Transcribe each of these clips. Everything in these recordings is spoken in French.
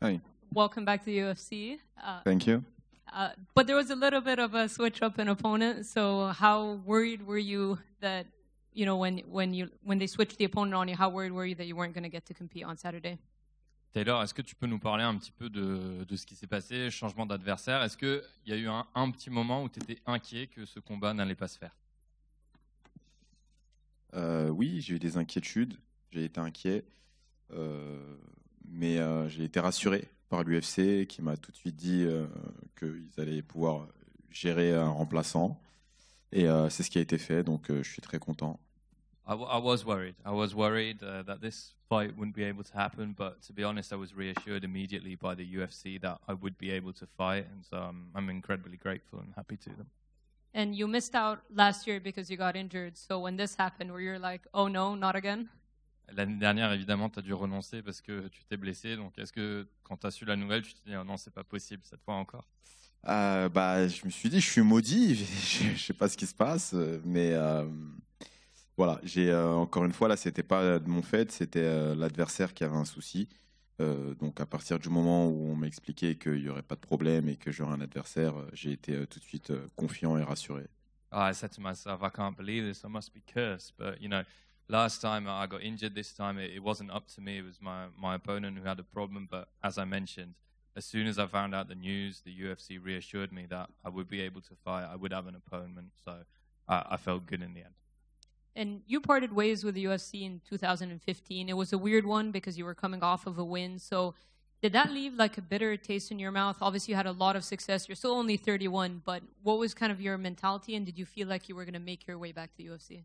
Hi. Welcome back to UFC. Uh, Thank you. Uh, but there was a little bit of a switch up in opponent. So how worried were you that you know when when you when they switched the opponent on you? How worried were you that you weren't going to get to compete on Saturday? Taylor, est-ce que tu peux nous parler un petit peu de, de ce qui s'est passé, changement d'adversaire Est-ce qu'il y a eu un, un petit moment où tu étais inquiet que ce combat n'allait pas se faire euh, Oui, j'ai eu des inquiétudes. J'ai été inquiet. Euh, mais euh, j'ai été rassuré par l'UFC qui m'a tout de suite dit euh, qu'ils allaient pouvoir gérer un remplaçant. Et euh, c'est ce qui a été fait, donc je suis très content. I, I was worried. I was worried uh, that this fight wouldn't be able to happen, but to be honest, I was reassured immediately by the UFC that I would be able to fight, and so I'm, I'm incredibly grateful and happy to them. And you missed out last year because you got injured. So when this happened, were you like, "Oh no, not again"? L'année dernière, évidemment, tu as dû renoncer parce que tu t'es blessé. Donc, est-ce que quand tu as su la nouvelle, tu t'es dit ah non, c'est pas possible cette fois encore euh, bah, Je me suis dit, je suis maudit, je ne sais pas ce qui se passe. Mais euh, voilà, j'ai euh, encore une fois, là, n'était pas de mon fait, c'était l'adversaire qui avait un souci. donc, à partir du moment où on m'a expliqué qu'il n'y aurait pas de problème et que j'aurais un adversaire, j'ai été tout de suite confiant et rassuré. I said to myself, I can't believe this, I must be cursed, but you know. last time I got injured. This time it, it, wasn't up to me. It was my, my opponent who had a problem. But as I mentioned, as soon as I found out the news, the UFC reassured me that I would be able to fight. I would have an opponent. So I, I felt good in the end. And you parted ways with the UFC in 2015. It was a weird one because you were coming off of a win. So did that leave like a bitter taste in your mouth? Obviously, you had a lot of success. You're still only 31, but what was kind of your mentality, and did you feel like you were going to make your way back to the UFC?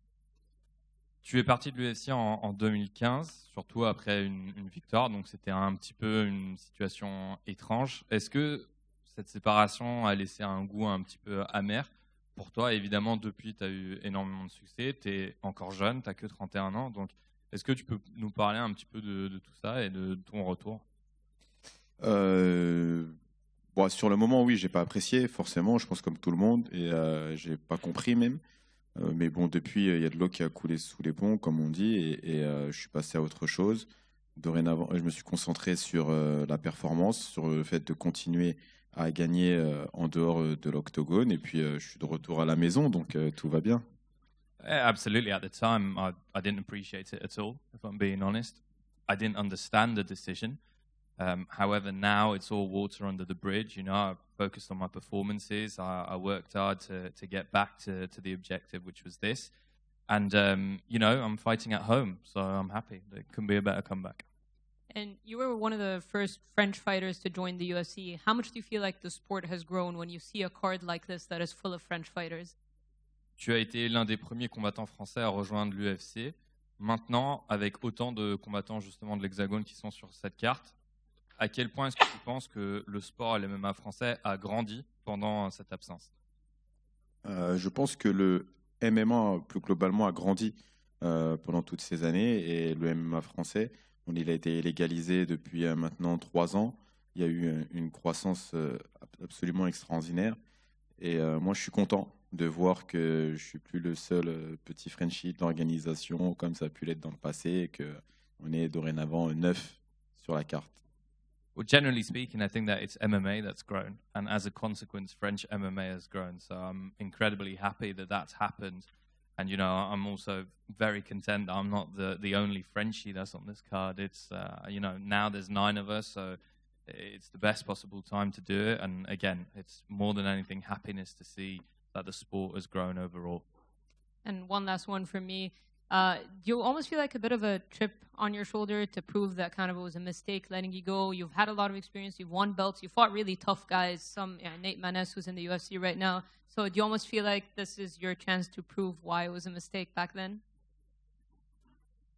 Tu es parti de l'UFC en, 2015, surtout après une, victoire, donc c'était un petit peu une situation étrange. Est-ce que cette séparation a laissé un goût un petit peu amer pour toi Évidemment, depuis, tu as eu énormément de succès, tu es encore jeune, tu n'as que 31 ans, donc est-ce que tu peux nous parler un petit peu de, tout ça et de ton retour euh, bon, Sur le moment, oui, j'ai pas apprécié, forcément, je pense comme tout le monde, et je euh, j'ai pas compris même. Euh, mais bon, depuis, euh, il y a de l'eau qui a coulé sous les ponts, comme on dit, et, euh, je suis passé à autre chose. Dorénavant, je me suis concentré sur la performance, sur le fait de continuer à gagner en dehors de l'octogone, et puis je suis de retour à la maison, donc tout va bien. Eh, absolutely. At the time, I didn't appreciate it at all, if I'm being honest. I didn't understand the Um, however, now it's all water under the bridge. You know, I focused on my performances. I, I worked hard to, to get back to, to the objective, which was this. And, um, you know, I'm fighting at home, so I'm happy. It couldn't be a better comeback. And you were one of the first French fighters to join the UFC. How much do you feel like the sport has grown when you see a card like this that is full of French fighters? Tu as été l'un des premiers combattants français à rejoindre l'UFC. Maintenant, avec autant de combattants justement de l'Hexagone qui sont sur cette carte, à quel point est-ce que tu penses que le sport et français a grandi pendant euh, cette absence euh, Je pense que le MMA, plus globalement, a grandi euh, pendant toutes ces années. Et le MMA français, on, il a été légalisé depuis maintenant trois ans. Il y a eu une croissance absolument extraordinaire. Et moi, je suis content de voir que je ne suis plus le seul petit Frenchie d'organisation comme ça a pu l'être dans le passé et qu'on est dorénavant neuf sur la carte. well, generally speaking, I think that it's MMA that's grown, and as a consequence, French MMA has grown. So I'm incredibly happy that that's happened, and you know, I'm also very content that I'm not the the only Frenchie that's on this card. It's uh, you know now there's nine of us, so it's the best possible time to do it. And again, it's more than anything happiness to see that the sport has grown overall. And one last one from me. uh, you almost feel like a bit of a trip on your shoulder to prove that kind of it was a mistake letting you go. You've had a lot of experience. You've won belts. You fought really tough guys. Some yeah, Nate Manes, who's in the UFC right now. So do you almost feel like this is your chance to prove why it was a mistake back then?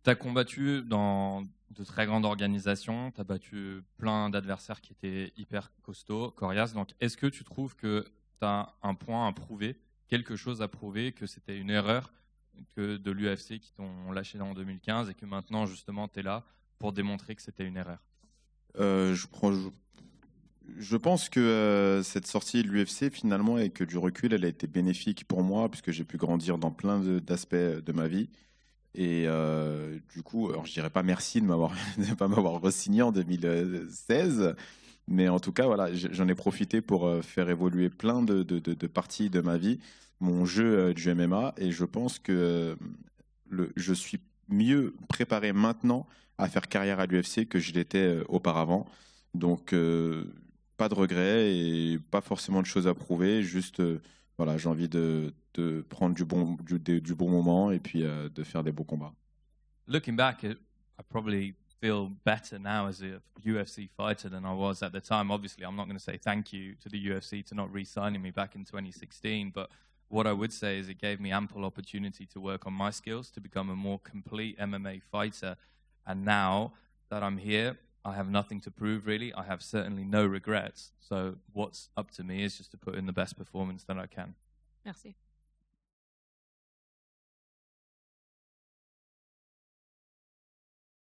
T'as combattu dans de très grandes organisations. T'as battu plein d'adversaires qui étaient hyper costauds, coriaces. Donc, est-ce que tu trouves que t'as un point à prouver, quelque chose à prouver, que c'était une erreur? que de l'UFC qui t'ont lâché en 2015 et que maintenant, justement, tu es là pour démontrer que c'était une erreur euh, je, pense que euh, cette sortie de l'UFC, finalement, et que du recul, elle a été bénéfique pour moi, puisque j'ai pu grandir dans plein d'aspects euh, de, ma vie. Et du coup, alors, je dirais pas merci de ne pas m'avoir re en 2016. Mais en tout cas, voilà, j'en ai profité pour faire évoluer plein de parties de ma vie mon jeu euh, du MMA et je pense que euh, le, je suis mieux préparé maintenant à faire carrière à l'UFC que je l'étais euh, auparavant. Donc, pas de regrets et pas forcément de choses à prouver. Juste, voilà, j'ai envie de, de, prendre du bon, du, du bon moment et puis de faire des beaux combats. Looking back, I probably feel better now as a UFC fighter than I was at the time. Obviously, I'm not going to say thank you to the UFC to not re-signing me back in 2016, but What I would say is it gave me ample opportunity to work on my skills to become a more complete MMA fighter. And now that I'm here, I have nothing to prove really. I have certainly no regrets. So what's up to me is just to put in the best performance that I can. Merci.